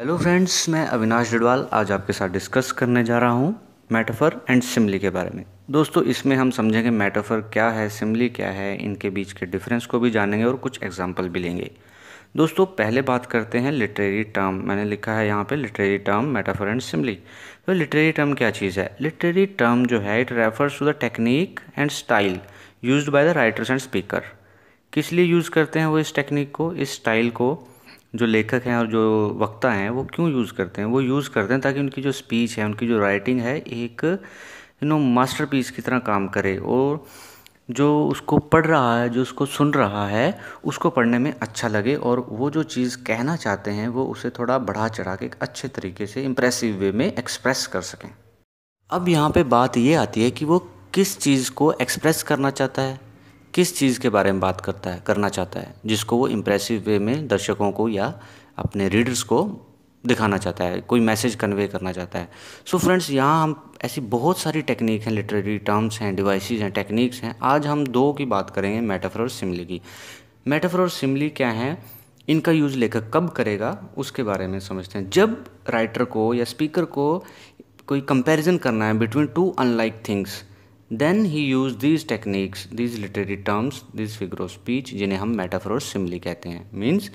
hello friends मैं अविनाश डिडवाल आज आपके साथ डिस्कस करने जा रहा हूँ मेटाफर एंड सिमली के बारे में दोस्तों इसमें हम समझेंगे मेटाफर क्या है सिमली क्या है इनके बीच के डिफरेंस को भी जानेंगे और कुछ एग्जांपल भी लेंगे दोस्तों पहले बात करते हैं लिटरेरी टर्म मैंने लिखा है यहाँ पे literary term metaphor and simile तो लिटरेरी टर्म क्या चीज़ है लिटरेरी टर्म जो है it refers to the technique and style use by the writers and speaker किस लिए यूज़ करते हैं वो इस टेक्निक को इस स्टाइल को जो लेखक हैं और जो वक्ता हैं वो क्यों यूज़ करते हैं वो यूज़ करते हैं ताकि उनकी जो स्पीच है उनकी जो राइटिंग है एक यू नो मास्टर की तरह काम करे और जो उसको पढ़ रहा है जो उसको सुन रहा है उसको पढ़ने में अच्छा लगे और वो जो चीज़ कहना चाहते हैं वो उसे थोड़ा बढ़ा चढ़ा के एक अच्छे तरीके से इम्प्रेसिव वे में एक्सप्रेस कर सकें अब यहाँ पे बात ये आती है कि वो किस चीज़ को एक्सप्रेस करना चाहता है किस चीज़ के बारे में बात करता है करना चाहता है जिसको वो इम्प्रेसिव वे में दर्शकों को या अपने रीडर्स को दिखाना चाहता है कोई मैसेज कन्वे करना चाहता है सो फ्रेंड्स यहाँ हम ऐसी बहुत सारी टेक्निक हैं लिटरेरी टर्म्स हैं डिवाइसेस हैं टेक्निक्स हैं आज हम दो की बात करेंगे मेटाफर और सिमली की मेटाफर और सिमली क्या हैं इनका यूज़ लेखक कब करेगा उसके बारे में समझते हैं जब राइटर को या स्पीकर को कोई कंपैरिजन करना है between two unlike things then he use these techniques these literary terms these figure of speech जिन्हें हम मेटाफर और सिमली कहते हैं means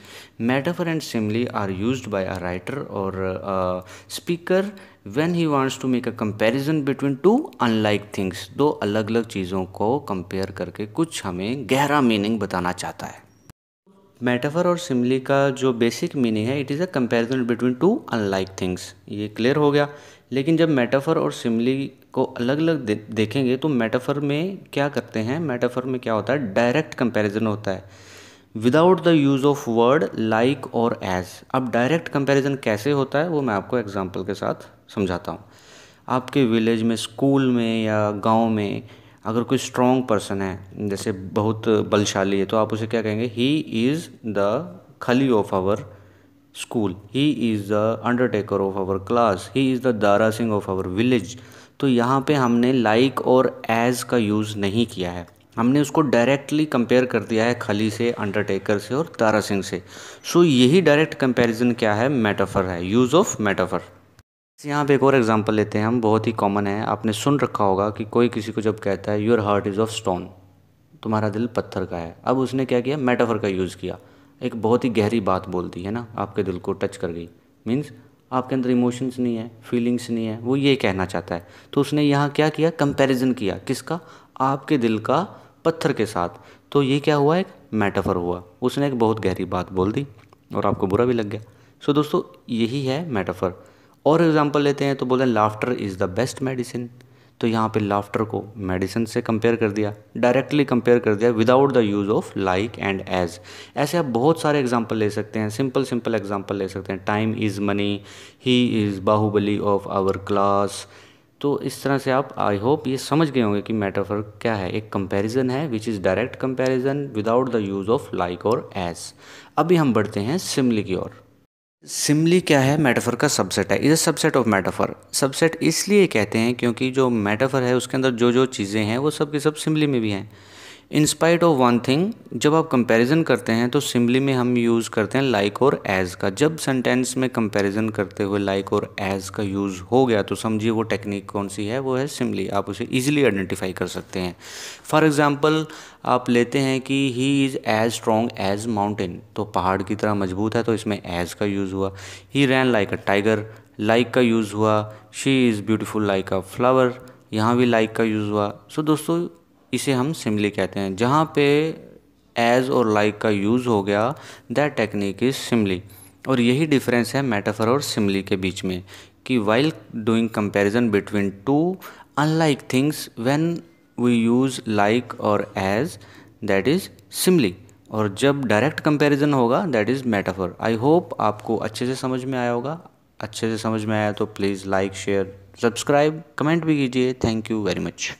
metaphor and simile are use by a writer और speaker when he wants to make a comparison between two unlike things दो अलग अलग चीज़ों को कंपेयर करके कुछ हमें गहरा मीनिंग बताना चाहता है मेटाफर और सिमली का जो बेसिक मीनिंग है it is a comparison between two unlike things ये क्लियर हो गया लेकिन जब मेटाफर और सिमली को अलग अलग दे, देखेंगे तो मेटाफर में क्या करते हैं मेटाफर में क्या होता है डायरेक्ट कंपैरिजन होता है without the use of word like और एज अब डायरेक्ट कंपैरिजन कैसे होता है वो मैं आपको एग्जांपल के साथ समझाता हूँ आपके विलेज में स्कूल में या गांव में अगर कोई स्ट्रॉन्ग पर्सन है जैसे बहुत बलशाली है तो आप उसे क्या कहेंगे he is the Khali of our school he is the Undertaker of our class he is the Dara Singh of our village तो यहाँ पे हमने लाइक like और एज़ का यूज़ नहीं किया है हमने उसको डायरेक्टली कंपेयर कर दिया है खली से अंडरटेकर से और तारा सिंह से सो so, यही डायरेक्ट कंपैरिजन क्या है मेटाफर है यूज़ ऑफ मेटाफर यहाँ पे एक और एग्जांपल लेते हैं हम बहुत ही कॉमन है आपने सुन रखा होगा कि कोई किसी को जब कहता है your heart is of stone तुम्हारा दिल पत्थर का है अब उसने क्या किया मेटाफर का यूज़ किया एक बहुत ही गहरी बात बोल दी है ना आपके दिल को टच कर गई मीन्स आपके अंदर इमोशंस नहीं है फीलिंग्स नहीं है वो ये कहना चाहता है तो उसने यहाँ क्या किया कंपैरिजन किया किसका आपके दिल का पत्थर के साथ तो ये क्या हुआ एक मेटाफर हुआ उसने एक बहुत गहरी बात बोल दी और आपको बुरा भी लग गया सो दोस्तों यही है मेटाफर और एग्जाम्पल लेते हैं तो बोले laughter is the best medicine तो यहाँ पे लाफ्टर को मेडिसिन से कंपेयर कर दिया डायरेक्टली कंपेयर कर दिया without the use of like and as ऐसे आप बहुत सारे एग्जाम्पल ले सकते हैं सिंपल सिंपल एग्जाम्पल ले सकते हैं time is money he is Baahubali of our class तो इस तरह से आप आई होप ये समझ गए होंगे कि मेटाफर क्या है एक कंपैरिजन है which is direct comparison without the use of like और एज अभी हम बढ़ते हैं सिमली की ओर सिमली क्या है मेटाफर का सबसेट है is a subset of metaphor subset इसलिए कहते हैं क्योंकि जो मेटाफर है उसके अंदर जो जो चीज़ें हैं वो सब की सब सिमली में भी हैं इंस्पाइट ऑफ वन थिंग जब आप कंपैरिजन करते हैं तो सिमली में हम यूज़ करते हैं लाइक और एज का जब सेंटेंस में कंपैरिजन करते हुए लाइक और एज का यूज़ हो गया तो समझिए वो टेक्निक कौन सी है वो है सिमली आप उसे ईजिली आइडेंटिफाई कर सकते हैं फॉर एग्ज़ाम्पल आप लेते हैं कि he is as strong as mountain तो पहाड़ की तरह मजबूत है तो इसमें एज का यूज़ हुआ he ran like a tiger like का यूज़ हुआ she is beautiful like a flower यहाँ भी लाइक का यूज़ हुआ सो so, दोस्तों इसे हम सिमली कहते हैं जहाँ पे एज और लाइक का यूज़ हो गया दैट टेक्निक इज़ सिमली और यही डिफरेंस है मेटाफर और सिमली के बीच में कि while doing comparison between two unlike things when we use like और एज दैट इज़ सिमली और जब डायरेक्ट कंपैरिजन होगा that is metaphor I hope आपको अच्छे से समझ में आया होगा अच्छे से समझ में आया तो please like share subscribe comment भी कीजिए थैंक यू वेरी मच